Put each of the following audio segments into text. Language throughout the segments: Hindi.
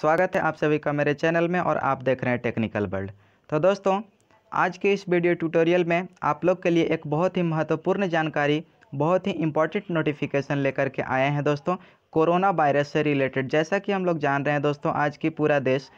स्वागत है आप सभी का मेरे चैनल में और आप देख रहे हैं टेक्निकल वर्ल्ड तो दोस्तों आज के इस वीडियो ट्यूटोरियल में आप लोग के लिए एक बहुत ही महत्वपूर्ण जानकारी बहुत ही इम्पॉर्टेंट नोटिफिकेशन लेकर के आए हैं दोस्तों कोरोना वायरस से रिलेटेड जैसा कि हम लोग जान रहे हैं दोस्तों आज की पूरा देश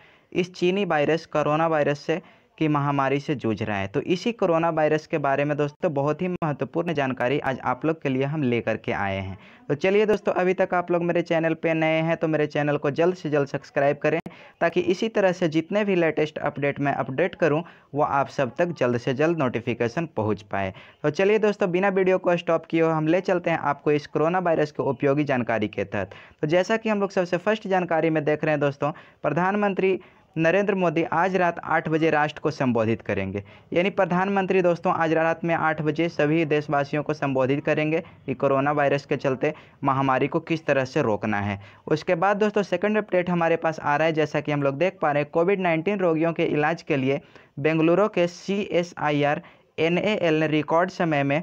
इस चीनी वायरस कोरोना वायरस से की महामारी से जूझ रहा है तो इसी कोरोना वायरस के बारे में दोस्तों बहुत ही महत्वपूर्ण जानकारी आज आप लोग के लिए हम लेकर के आए हैं तो चलिए दोस्तों अभी तक आप लोग मेरे चैनल पर नए हैं तो मेरे चैनल को जल्द से जल्द सब्सक्राइब करें ताकि इसी तरह से जितने भी लेटेस्ट अपडेट मैं अपडेट करूँ वो आप सब तक जल्द से जल्द नोटिफिकेशन पहुँच पाए तो चलिए दोस्तों बिना वीडियो को स्टॉप किए हम ले चलते हैं आपको इस कोरोना वायरस के उपयोगी जानकारी के तहत तो जैसा कि हम लोग सबसे फर्स्ट जानकारी में देख रहे हैं दोस्तों प्रधानमंत्री नरेंद्र मोदी आज रात आठ बजे राष्ट्र को संबोधित करेंगे यानी प्रधानमंत्री दोस्तों आज रात में आठ बजे सभी देशवासियों को संबोधित करेंगे कि कोरोना वायरस के चलते महामारी को किस तरह से रोकना है उसके बाद दोस्तों सेकंड अपडेट हमारे पास आ रहा है जैसा कि हम लोग देख पा रहे हैं कोविड नाइन्टीन रोगियों के इलाज के लिए बेंगलुरु के C S I R N A L ने रिकॉर्ड समय में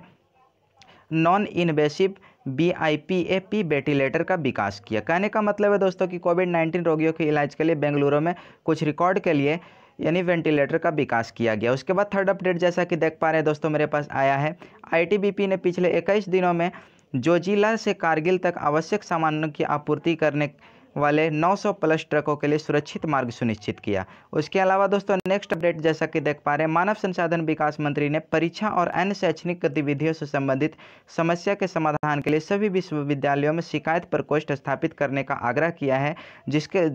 non invasive B I P A P ventilator का विकास किया कहने का मतलब है दोस्तों कि कोविड नाइन्टीन रोगियों के इलाज के लिए बेंगलुरु में कुछ रिकॉर्ड के लिए यानी वेंटिलेटर का विकास किया गया उसके बाद थर्ड अपडेट जैसा कि देख पा रहे हैं दोस्तों मेरे पास आया है पी ने पिछले इक्कीस दिनों में जोजिला से कारगिल तक आवश्यक सामानों की आपूर्ति करने वाले 900 प्लस ट्रकों के लिए सुरक्षित मार्ग सुनिश्चित किया उसके अलावा दोस्तों नेक्स्ट अपडेट जैसा कि देख पा रहे हैं मानव संसाधन विकास मंत्री ने परीक्षा और अन्य शैक्षणिक गतिविधियों से संबंधित समस्या के समाधान के लिए सभी विश्वविद्यालयों में शिकायत प्रकोष्ठ स्थापित करने का आग्रह किया है जिसके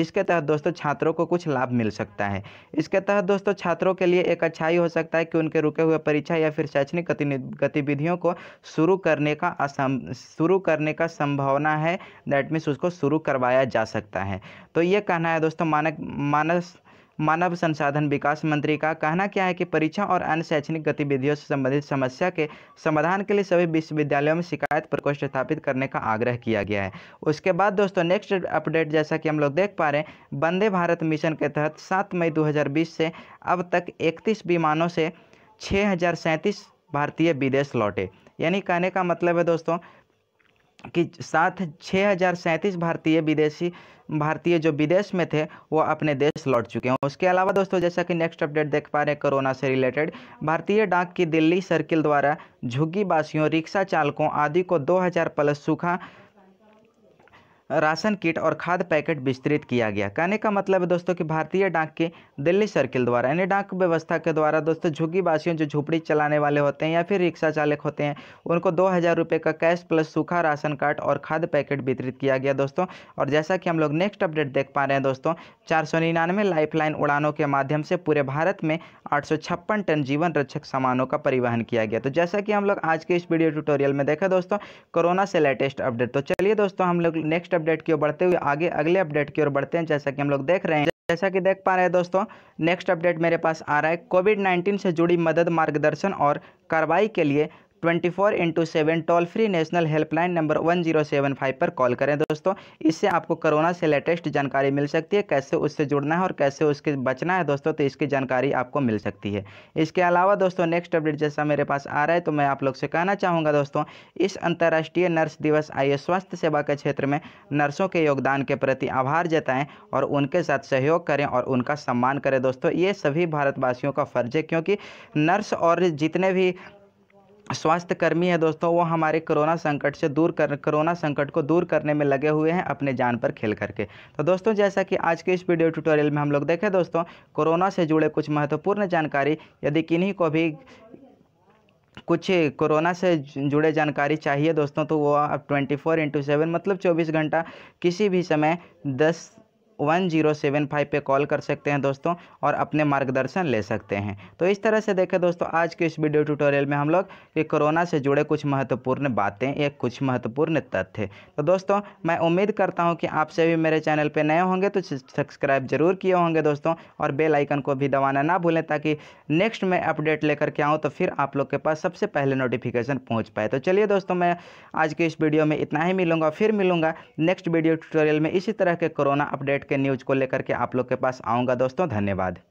जिसके तहत दोस्तों छात्रों को कुछ लाभ मिल सकता है इसके तहत दोस्तों छात्रों के लिए एक अच्छाई हो सकता है कि उनके रुके हुए परीक्षा या फिर शैक्षणिक गतिविधियों को शुरू करने का शुरू करने का संभावना है दैट मीन्स उसको शुरू कर करवाया जा सकता है तो ये कहना है दोस्तों मानक मानस मानव संसाधन विकास मंत्री का कहना क्या है कि परीक्षा और अन्य शैक्षणिक गतिविधियों से संबंधित समस्या के समाधान के लिए सभी विश्वविद्यालयों में शिकायत प्रकोष्ठ स्थापित करने का आग्रह किया गया है उसके बाद दोस्तों नेक्स्ट अपडेट जैसा कि हम लोग देख पा रहे हैं वंदे भारत मिशन के तहत 7 मई 2020 से अब तक इकतीस विमानों से छः भारतीय विदेश लौटे यानी कहने का मतलब है दोस्तों कि साथ छः हज़ार सैंतीस भारतीय विदेशी भारतीय जो विदेश में थे वो अपने देश लौट चुके हैं उसके अलावा दोस्तों जैसा कि नेक्स्ट अपडेट देख पा रहे हैं कोरोना से रिलेटेड भारतीय डाक की दिल्ली सर्किल द्वारा झुग्गी वासियों रिक्शा चालकों आदि को 2000 प्लस सूखा राशन किट और खाद पैकेट विस्तृत किया गया कहने का मतलब है दोस्तों कि भारतीय डाक के दिल्ली सर्किल द्वारा यानी डाक व्यवस्था के द्वारा दोस्तों वासियों जो झुपड़ी चलाने वाले होते हैं या फिर रिक्शा चालक होते हैं उनको दो हज़ार रुपये का कैश प्लस सूखा राशन कार्ड और खाद पैकेट वितरित किया गया दोस्तों और जैसा कि हम लोग नेक्स्ट अपडेट देख पा रहे हैं दोस्तों चार सौ निन्यानवे लाइफलाइन उड़ानों के माध्यम से पूरे भारत में आठ टन जीवन रक्षक सामानों का परिवहन किया गया तो जैसा कि हम लोग आज के इस वीडियो ट्यूटोरियल में देखा दोस्तों कोरोना से लेटेस्ट अपडेट तो चलिए दोस्तों हम लोग नेक्स्ट अपडेट की ओर बढ़ते हुए आगे अगले अपडेट की ओर बढ़ते हैं जैसा कि हम लोग देख रहे हैं जैसा कि देख पा रहे हैं दोस्तों नेक्स्ट अपडेट मेरे पास आ रहा है कोविड 19 से जुड़ी मदद मार्गदर्शन और कार्रवाई के लिए twenty four into seven toll free national helpline number one zero seven five पर कॉल करें दोस्तों इससे आपको कोरोना से लेटेस्ट जानकारी मिल सकती है कैसे उससे जुड़ना है और कैसे उसके बचना है दोस्तों तो इसकी जानकारी आपको मिल सकती है इसके अलावा दोस्तों नेक्स्ट अपडेट जैसा मेरे पास आ रहा है तो मैं आप लोग से कहना चाहूँगा दोस्तों इस अंतर्राष्ट्रीय नर्स दिवस आइए स्वास्थ्य सेवा के क्षेत्र में नर्सों के योगदान के प्रति आभार जताएँ और उनके साथ सहयोग करें और उनका सम्मान करें दोस्तों ये सभी भारतवासियों का फर्ज है क्योंकि नर्स और जितने भी स्वास्थ्यकर्मी है दोस्तों वो हमारे कोरोना संकट से दूर कर कोरोना संकट को दूर करने में लगे हुए हैं अपने जान पर खेल करके तो दोस्तों जैसा कि आज के इस वीडियो ट्यूटोरियल में हम लोग देखें दोस्तों कोरोना से जुड़े कुछ महत्वपूर्ण जानकारी यदि किन्हीं को भी कुछ कोरोना से जुड़े जानकारी चाहिए दोस्तों तो वो आप ट्वेंटी फोर इंटू सेवन मतलब चौबीस घंटा किसी भी समय दस वन जीरो सेवन फाइव पर कॉल कर सकते हैं दोस्तों और अपने मार्गदर्शन ले सकते हैं तो इस तरह से देखें दोस्तों आज के इस वीडियो ट्यूटोरियल में हम लोग कि कोरोना से जुड़े कुछ महत्वपूर्ण बातें या कुछ महत्वपूर्ण तथ्य तो दोस्तों मैं उम्मीद करता हूँ कि आप सभी मेरे चैनल पर नए होंगे तो सब्सक्राइब जरूर किए होंगे दोस्तों और बेल आइकन को भी दबाना ना भूलें ताकि नेक्स्ट में अपडेट लेकर के आऊँ तो फिर आप लोग के पास सबसे पहले नोटिफिकेशन पहुँच पाए तो चलिए दोस्तों मैं आज के इस वीडियो में इतना ही मिलूंगा फिर मिलूंगा नेक्स्ट वीडियो ट्यूटोरियल में इसी तरह के कोरोना अपडेट के न्यूज़ को लेकर के आप लोग के पास आऊँगा दोस्तों धन्यवाद